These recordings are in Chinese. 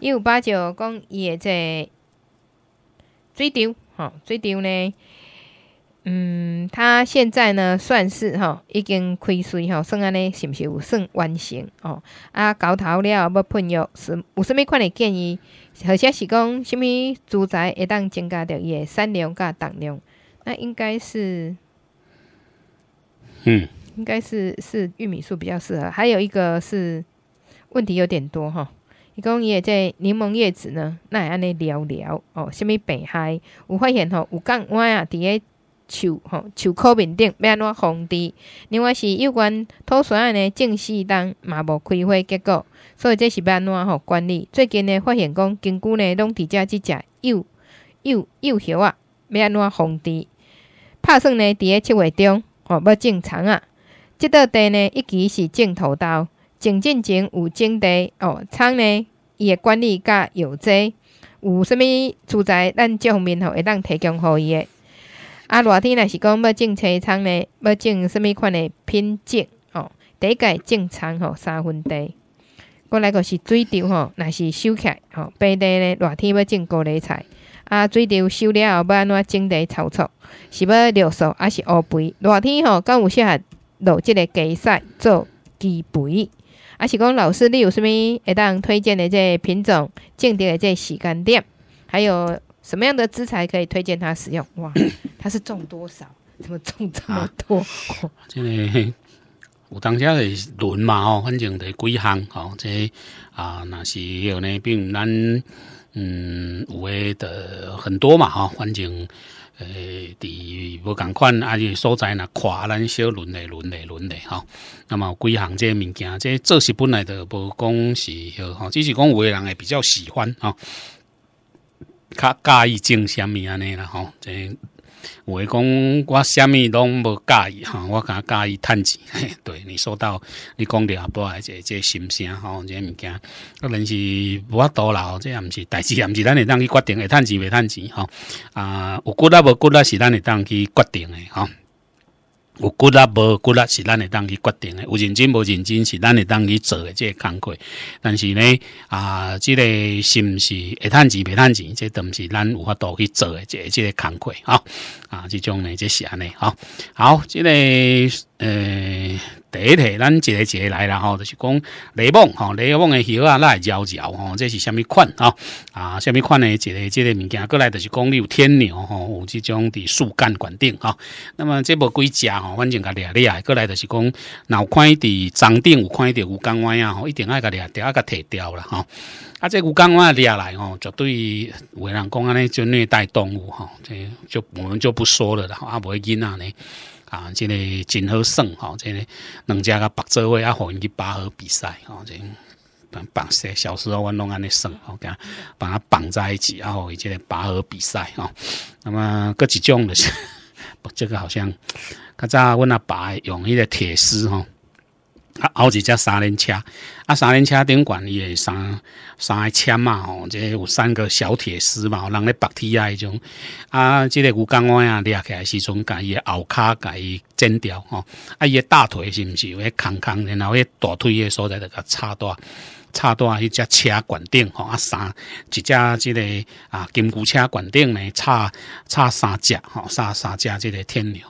一五八九讲伊个在追丢，好追丢呢。嗯，他现在呢算是吼已经亏损吼，算安尼是毋是有算完成哦？啊，搞头了，要喷药，是有甚物款的建议？或者是讲啥物住宅会当增加着伊诶产量甲重量？那应该是嗯，应该是是玉米素比较适合。还有一个是问题有点多哈。伊讲伊诶即柠檬叶子呢，那安尼聊聊哦，虾物病害？有发现吼，有讲我啊，伫个树吼树口面顶要安怎防治？另外是有关土笋安尼种树当嘛无开花结果，所以这是要安怎吼管理？最近呢发现讲，金据呢拢伫遮即只幼幼幼叶啊，要安怎防治？拍算呢伫个七月中吼要种长啊，即块地呢一期是种土豆，种进前有种地哦，仓呢？伊嘅管理甲药剂有啥物住在咱即方面吼，会当提供互伊嘅。啊，热天若是讲要种菜场呢，要种啥物款嘅品种哦。第一季种田吼三分地，我来个是水稻吼，若是收起来吼，背地咧。热天要种高丽菜，啊，水稻收了后要安怎种地操作？是要尿素还是乌肥？热天吼敢有适合落，即个鸡屎做鸡肥。阿喜讲老师，你有什么？一当推荐的这品种，种植的这洗干点，还有什么样的资材可以推荐他使用？哇，他是种多少？怎么种这么多？这个有当家的轮嘛？哦，反正得几行哦。这啊，那是有那病难，嗯，有的很多嘛？哈，反正。诶，伫无共款，啊，是所在若跨咱小轮咧，轮咧，轮的吼。那么规项这物件，这做是本来的，无讲是迄吼，只是讲有诶人会比较喜欢吼，较介意种虾米安尼啦吼，这。我讲我虾米拢无介意哈，我敢介意趁钱。对你说到你讲的阿波，而且这心声吼，这物件可能是法多啦，这也毋是代志，也毋是咱会当去决定会趁钱未趁钱吼。啊，有骨力无骨力是咱会当去决定诶吼。有骨力无骨力是咱会当去决定的，有认真无认真是咱会当去做的这工作。但是呢，啊，这个是毋是会趁钱袂趁钱，这都是咱有法度去做的这这个工作啊，啊，这种呢这安尼吼，好，这个。诶，第一题，咱一个一个来，啦吼，就是讲雷蒙，吼，雷蒙的鞋啊，那系胶吼，这是什么款啊？啊，什么款的一个、这个物件过来，就是讲你有天牛，吼，有这种的树干管顶，啊。那么这部龟甲，吼，反正个裂裂，过来就是讲，那看一点长有看一点乌钢弯啊，吼，一点爱个裂掉，啊个铁掉了，吼。啊，这乌钢弯裂来，吼，绝对为人讲安尼就虐待动物，吼，这就我们就不说了，然后啊不会因仔呢。啊，这个真好耍哈！真个两只个北座位啊，好去拔河比赛这真，绑绳，小时候我拢安尼耍，好讲把它绑在一起，然后以个拔河比赛哦。那么各几种的是，这个好像较早问阿爸用一个铁丝哈。啊！后一只三轮车，啊，三轮车顶管伊诶，三三个签嘛吼，即有三个小铁丝嘛，人咧绑梯啊迄种。啊，即个牛钢弯啊，掠起来时阵，甲伊后骹甲伊剪掉吼。啊，伊诶大腿是毋是有迄空空？然后迄大腿诶所在着甲插断，插断迄只车管顶吼。啊，三一只即个啊，金牛车管顶咧差差三只吼，三三只即个天牛。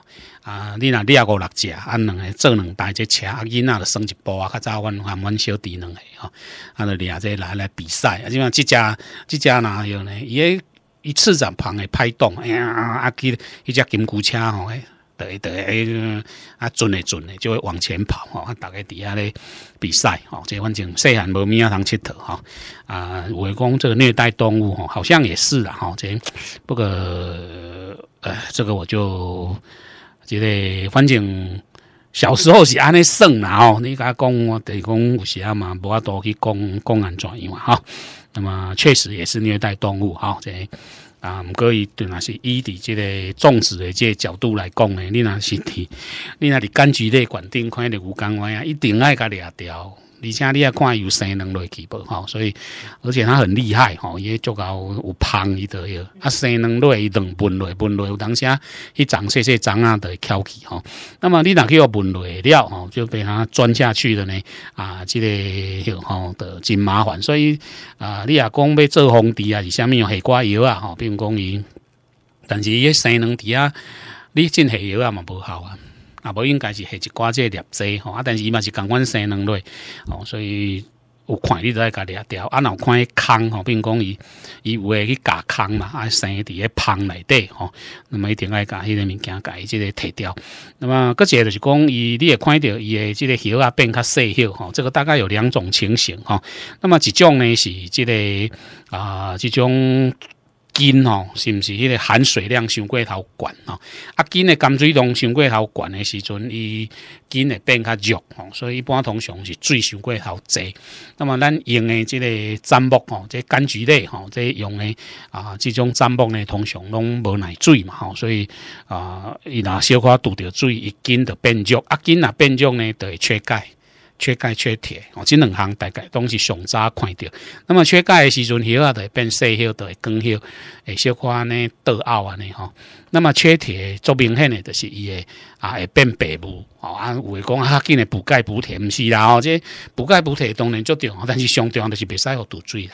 啊，你若你也五六只，按两个做两台这车，啊，囡仔就升一波啊，较早阮含阮小弟两个吼，啊，就俩这来来比赛，啊，即看即只即只哪样呢？伊一次一旁的拍动，哎呀，啊，去一只金箍车吼，得得，啊，准的准的，就会往前跑，吼，啊，大概底下咧比赛，吼，这反正细汉无咩通佚佗吼，啊，话讲这个虐待动物吼，好像也是啦哈，这不过呃，这个我就。即个反正小时候是安尼算啦吼，你甲讲我，第讲有时啊嘛，无啊多去讲讲安怎样嘛吼那么确实也是虐待动物吼，即啊毋过伊对若是伊伫即个种植的即个角度来讲的，你若是伫你若是柑橘类园顶看着无甘歪啊，一定爱甲掠掉。而且你也看有生能落去无吼，所以而且它很厉害，吼，也足够有芳伊的药。啊，生能落等分类、分类，当时啊，一长细细长啊会翘起，吼。那么你若去要分类了，吼，就被它钻下去了呢？啊，这个有吼的真麻烦，所以啊，你也讲要做红帝啊，是虾米用黑瓜油啊，哈，并讲伊，但是伊生能油啊，你进黑油啊嘛无效啊。啊，无应该是下一寡即个粒子吼，啊，但是伊嘛是共阮生两类吼，所以有看你爱甲掠掉，啊，然后看伊空吼，并讲伊伊有诶去夹空嘛，啊，生伫底下棚内底吼，那么一定爱甲迄个物件甲伊即个摕掉。那么个者就是讲伊你会看着伊诶即个叶啊变较细叶吼，这个大概有两种情形吼。那么一种呢是即个啊，即种。筋哦，是不是迄个含水量上过头悬吼？啊，筋的含水量伤过头悬的时阵，伊筋会变较弱吼，所以一般通常是水上过头侪。那么咱用的这个砧木吼，这柑橘类吼，这用的啊这种砧木呢，通常拢无耐水嘛，吼，所以啊，伊若小可拄着水，伊筋就变弱，啊筋若变弱呢，就会缺钙。缺钙、缺铁，哦，这两项大概都是上早看到。那么缺钙的时阵，喉啊会变细，会的梗喉，会小安尼倒凹安尼吼。那么缺铁，最明显的就是伊的啊，会变白沫。哦，有的讲较紧的补钙、补铁，毋是啦。哦，这补钙、补铁当然重要，但是上重要就是别使互赌水啦。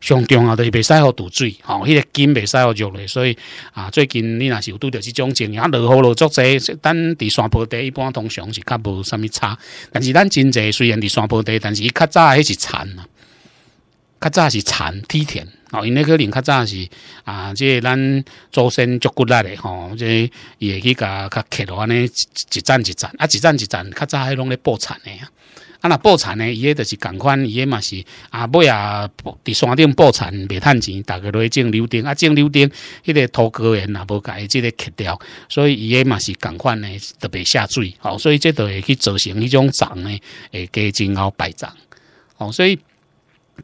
上重啊，就是袂使互堵水，吼，迄个金袂使互弱嘞，所以啊，最近你若是有拄着即种情，啊，落雨落足济，咱伫山坡地一般通常是较无啥物差，但是咱真济虽然伫山坡地，但是伊较早迄是田啊，较早是田梯田，哦，因你可能较早是啊，即个咱祖先足骨力的，吼，即伊会去甲佮客安尼一站一站啊，一站一站，较早拢咧易破产啊。啊，那爆产呢？伊个就是共款，伊个嘛是啊，尾啊，伫山顶爆产未趁钱，逐个落去种柳丁啊，种柳丁，迄个土高诶，也无伊即个去掉，所以伊个嘛是共款呢，特别下水吼。所以即都会去造成迄种涨呢，诶，加进后败涨。吼。所以。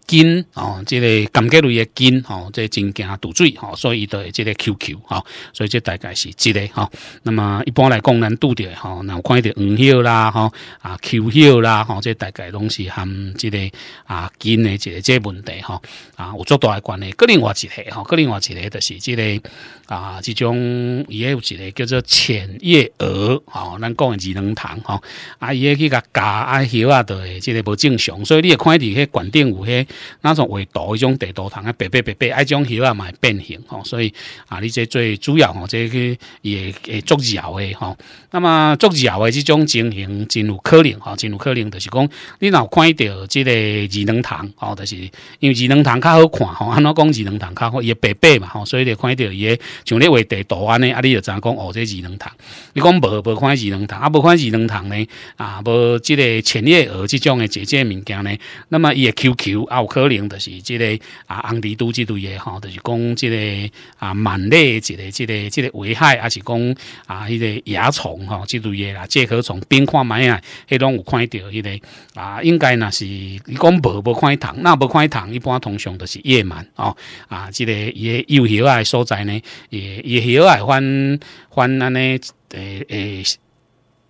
金哦，即个关节类的金哦，即真惊堵水哦，所以伊都会即个 Q Q 哦，所以这大概是即个哈。那么一般来讲能堵掉哈，那有看一黄叶啦哈，啊 Q 叶啦哈，即大概拢是含即个啊金嘅即个问题哈。啊，有足大的关系，个另外一个哈，个另外一个就是即个啊，这种伊也有一个叫做浅叶蛾哈，咱讲二能糖哈，啊伊去甲加啊叶啊，都即个无正常，所以你也看一啲迄管顶有迄。那种画图迄种地图糖啊，白白白白，迄种叶啊，会变形吼，所以啊，你这最主要吼，这个也作药的吼。那么作药的这种情形真有可能吼，真有可能就是讲，你若看到这个二能糖哦，就是因为二能糖较好看吼，安怎讲二能糖较好，的白白嘛吼，所以你看到的像那画地图安尼，啊，你就影讲哦？这二能糖，你讲无无看二能糖，啊，无看二能糖呢啊，无这个千叶耳这种的姐姐物件呢，那么伊也 QQ。奥克林就是即个啊，安蜘蛛即类诶吼，就是讲即个啊，螨类即个即个即个危害，还是讲啊，迄个蚜虫吼，即类诶啦，介壳虫、冰块螨啊，迄种有看到迄个啊，应该那是伊讲无无看伊虫，那无看伊虫，一般通常都是夜螨哦啊，即个伊诶幼小诶所在呢，也也叶啊患患安尼诶诶。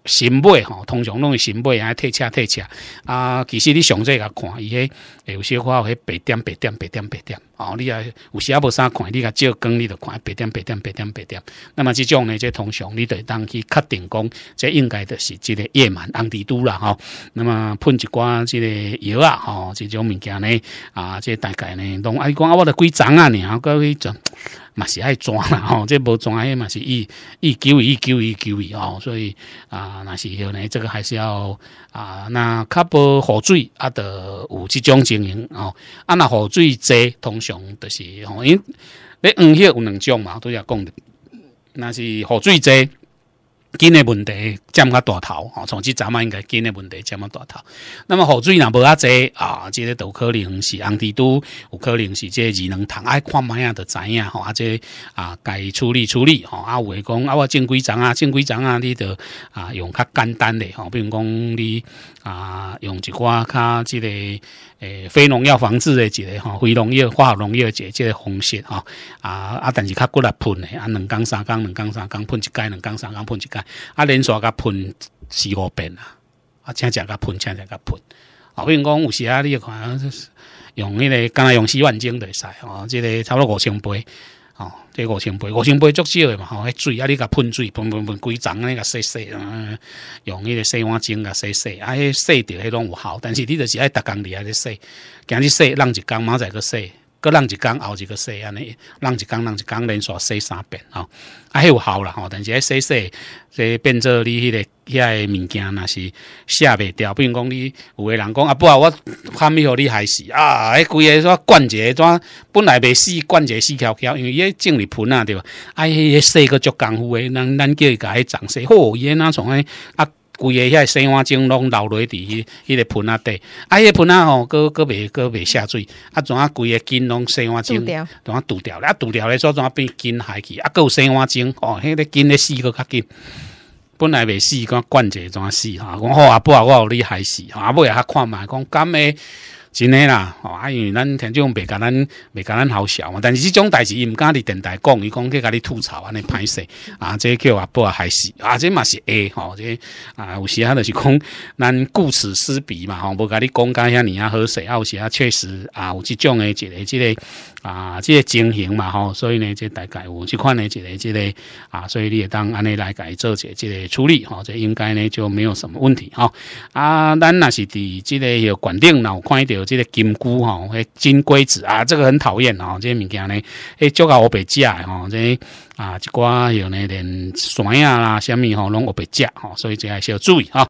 新买吼，通常拢是新买，还退车退车。啊，其实你上这个看，伊个有些话，迄白点白点白点白点。哦，你啊有时啊不啥看，你个照光，你就看白点白点白点白点。那么这种呢，这通常你得当去确定讲，这应该就是这个夜晚红地都啦。哈。那么喷一罐这个药啊，吼，这种物件呢，啊，这大概呢，侬爱讲啊，我得规章啊，你啊各位讲。嘛是爱抓啦吼，这无抓诶嘛是一一救一救一救伊吼，所以啊，那是要呢，这个还是要啊，那较无雨水啊得有即种经营吼，啊那雨水侪通常都是吼，因你黄许有两种嘛，都要讲的，那是雨水侪。金的问题占较大头，吼，从即阵嘛应该金的问题占较大头。那么雨水若无较济啊，即个都可能是红地都，有可能是即个二能糖爱看买啊的仔呀，或者啊该处理处理，吼，啊有的讲啊我正规章啊正规章啊，你着啊用较简单吼，比如讲你啊用一寡较即个诶非农药防治的一个哈非农药化学农药即个方式哈啊啊但是较骨来喷的啊两缸三缸两缸三缸喷一盖两缸三缸喷一盖。啊！连续甲喷四五遍啊！啊，请食甲喷，请食甲喷。啊，比如讲，有时啊，你要看，用那个，刚才用碗精著会使哦，即个差不多五千杯，哦，个五千杯，五千杯足少诶嘛。吼、哦，水啊，你甲喷水，喷喷喷，几丛安尼甲洗洗，用迄个洗碗精甲洗洗，啊，迄洗着迄拢有效。但是你就是爱逐工伫啊，咧洗，今日洗，浪一工，明仔个洗。佫让一工后一佫说安尼诶一工让一工连续说三遍吼啊迄有效啦吼但是迄说说这变做你迄个遐个物件若是卸袂掉比如讲你有诶人讲啊不啊我看你互你害死啊迄规个煞灌者怎啊本来袂死灌个死翘翘因为伊诶种咧盆啊对着啊迄个说佫足功夫诶咱咱叫伊甲迄从说吼伊诶若从诶啊规个迄生碗精拢流落伫迄迄个盆仔底啊迄个盆仔吼佫佫袂佫袂下水啊怎啊规个筋拢生碗精怎啊拄着啊拄掉咧煞怎啊变筋害去啊佫有生碗精吼迄个筋咧死佫较紧本来袂死伊佫管者怎啊死吼讲好啊不啊我有你害死吼啊尾啊较看觅讲诶。真诶啦，吼！因为咱听众未甲咱，未甲咱好笑嘛。但是这种代志伊毋敢伫电台讲，伊讲去甲你吐槽安尼歹势啊，这叫也不害适啊，这嘛是 A 吼，这啊，有时啊就是讲咱顾此失彼嘛，吼，无甲你讲甲遐尼啊好势啊，有时啊确实啊有即种诶一个之个啊，这个情形嘛吼，所以呢，这大概有即款诶一个之个啊，所以你也当安尼来伊做个这个处理吼，这应该呢就没有什么问题哈啊，咱若是伫这个管顶，若有看到。这个金菇哈，金龟子啊，这个很讨厌哦。这些物件呢，诶，就搞我别吃哈。这啊，一寡有那点酸啊啦，虾米哈，拢我别吃哈。所以这还是要注意哈。